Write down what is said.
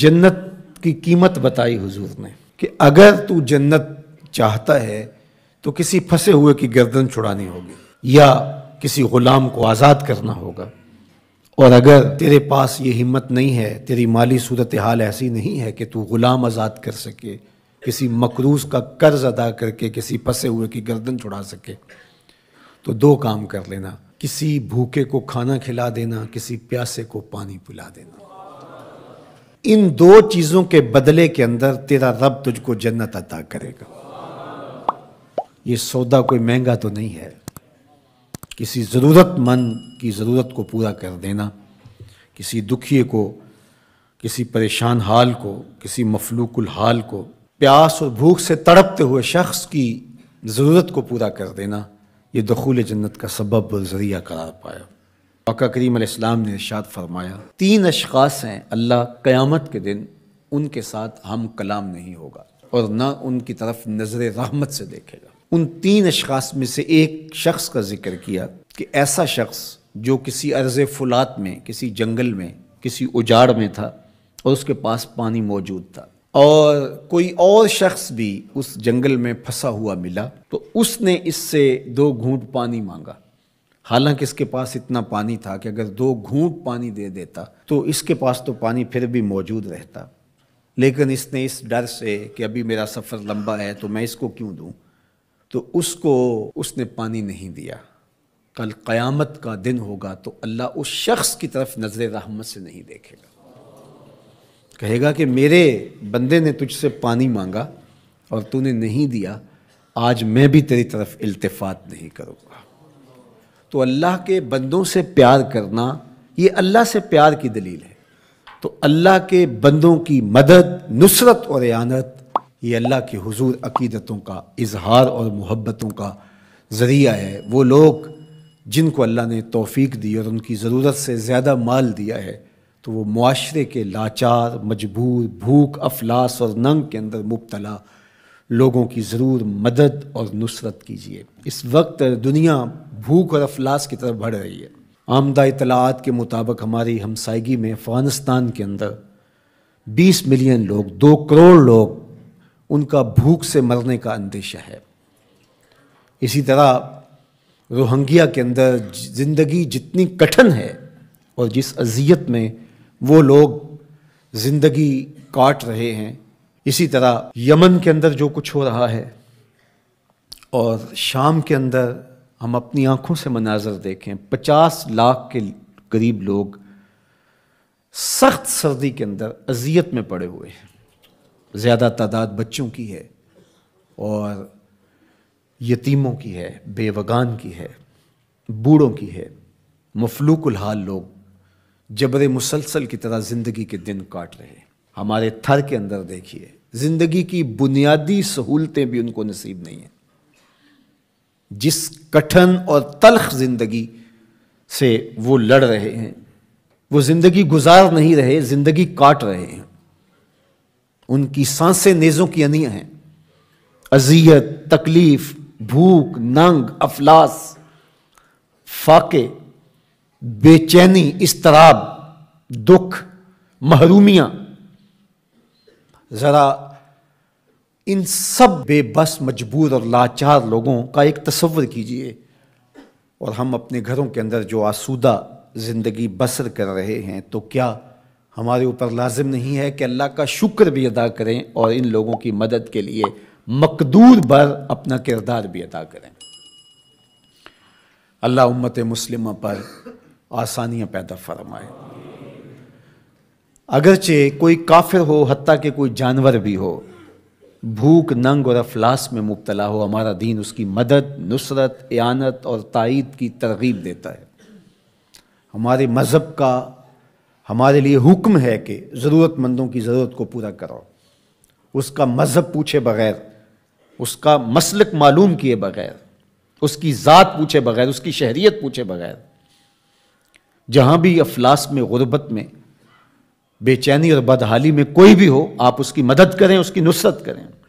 जन्नत की कीमत बताई हुजूर ने कि अगर तू जन्नत चाहता है तो किसी फंसे हुए की गर्दन छुड़ानी होगी या किसी ग़ुलाम को आज़ाद करना होगा और अगर तेरे पास ये हिम्मत नहीं है तेरी माली सूरत हाल ऐसी नहीं है कि तू ग़ुलाम आज़ाद कर सके किसी मकरूज का कर्ज़ अदा करके किसी फंसे हुए की गर्दन छुड़ा सके तो दो काम कर लेना किसी भूखे को खाना खिला देना किसी प्यासे को पानी पिला देना इन दो चीजों के बदले के अंदर तेरा रब तुझको जन्नत अदा करेगा ये सौदा कोई महंगा तो नहीं है किसी ज़रूरतमंद की ज़रूरत को पूरा कर देना किसी दुखी को किसी परेशान हाल को किसी मफलूकुल हाल को प्यास और भूख से तड़पते हुए शख्स की ज़रूरत को पूरा कर देना ये दखूल जन्नत का सबब और ज़रिया करार पाया अका करीम इस्लाम ने इर्शाद फरमाया तीन अशखास हैं अल्लाह क़यामत के दिन उनके साथ हम कलाम नहीं होगा और ना उनकी तरफ नज़र रहमत से देखेगा उन तीन अशखास में से एक शख्स का जिक्र किया कि ऐसा शख्स जो किसी अर्ज़ फुलात में किसी जंगल में किसी उजाड़ में था और उसके पास पानी मौजूद था और कोई और शख्स भी उस जंगल में फंसा हुआ मिला तो उसने इससे दो घूंट पानी मांगा हालांकि इसके पास इतना पानी था कि अगर दो घूंट पानी दे देता तो इसके पास तो पानी फिर भी मौजूद रहता लेकिन इसने इस डर से कि अभी मेरा सफ़र लंबा है तो मैं इसको क्यों दूँ तो उसको उसने पानी नहीं दिया कल क़यामत का दिन होगा तो अल्लाह उस शख्स की तरफ नज़र रहमत से नहीं देखेगा कहेगा कि मेरे बंदे ने तुझसे पानी मांगा और तूने नहीं दिया आज मैं भी तेरी तरफ इल्तफात नहीं करूँगा तो अल्लाह के बंदों से प्यार करना ये अल्लाह से प्यार की दलील है तो अल्लाह के बंदों की मदद नुसरत और एनत ये अल्लाह के हुजूर अकीदतों का इजहार और मोहब्बतों का ज़रिया है वो लोग जिनको अल्लाह ने तोफ़ी दी और उनकी ज़रूरत से ज़्यादा माल दिया है तो वो माशरे के लाचार मजबूर भूख अफलास और नंग के अंदर मुबतला लोगों की ज़रूर मदद और नुसरत कीजिए इस वक्त दुनिया भूख और अफलास की तरफ बढ़ रही है आमदा इतलात के मुताबिक हमारी हमसायगी में अफ़गानिस्तान के अंदर 20 मिलियन लोग दो करोड़ लोग उनका भूख से मरने का अंदेशा है इसी तरह रोहंगिया के अंदर ज़िंदगी जितनी कठिन है और जिस अजियत में वो लोग ज़िंदगी काट रहे हैं इसी तरह यमन के अंदर जो कुछ हो रहा है और शाम के अंदर हम अपनी आंखों से मनाजर देखें पचास लाख के करीब लोग सख्त सर्दी के अंदर अजियत में पड़े हुए हैं ज़्यादा तादाद बच्चों की है और यतीमों की है बेवगान की है बूढ़ों की है मफलूकुल हाल लोग जबर मुसलसल की तरह ज़िंदगी के दिन काट रहे हैं हमारे थर के अंदर देखिए ज़िंदगी की बुनियादी सहूलतें भी उनको नसीब नहीं हैं जिस कठिन और तलख ज़िंदगी से वो लड़ रहे हैं वो ज़िंदगी गुजार नहीं रहे ज़िंदगी काट रहे हैं उनकी सांसें नेज़ों की अनिया हैं अजियत तकलीफ़ भूख नंग अफलास फाके बेचैनी इसतराब दुख महरूमियाँ ज़रा इन सब बेबस मजबूर और लाचार लोगों का एक तस्वर कीजिए और हम अपने घरों के अंदर जो आसूदा ज़िंदगी बसर कर रहे हैं तो क्या हमारे ऊपर लाजिम नहीं है कि अल्लाह का शुक्र भी अदा करें और इन लोगों की मदद के लिए मकदूर भर अपना किरदार भी अदा करें अल्लाह उम्मत मुस्लिम पर आसानियाँ पैदा फरमाए अगरचे कोई काफिर हो हती के कोई जानवर भी हो भूख नंग और अफलास में मुबतला हो हमारा दीन उसकी मदद नुसरत एानत और तइद की तरगीब देता है हमारे मज़हब का हमारे लिए हुक्म है कि ज़रूरतमंदों की ज़रूरत को पूरा करो उसका मज़हब पूछे बगैर उसका मसलक मालूम किए बगैर उसकी ज़ात पूछे बगैर उसकी शहरीत पूछे बगैर जहाँ भी अफलास में गुरबत में बेचैनी और बदहाली में कोई भी हो आप उसकी मदद करें उसकी नुसरत करें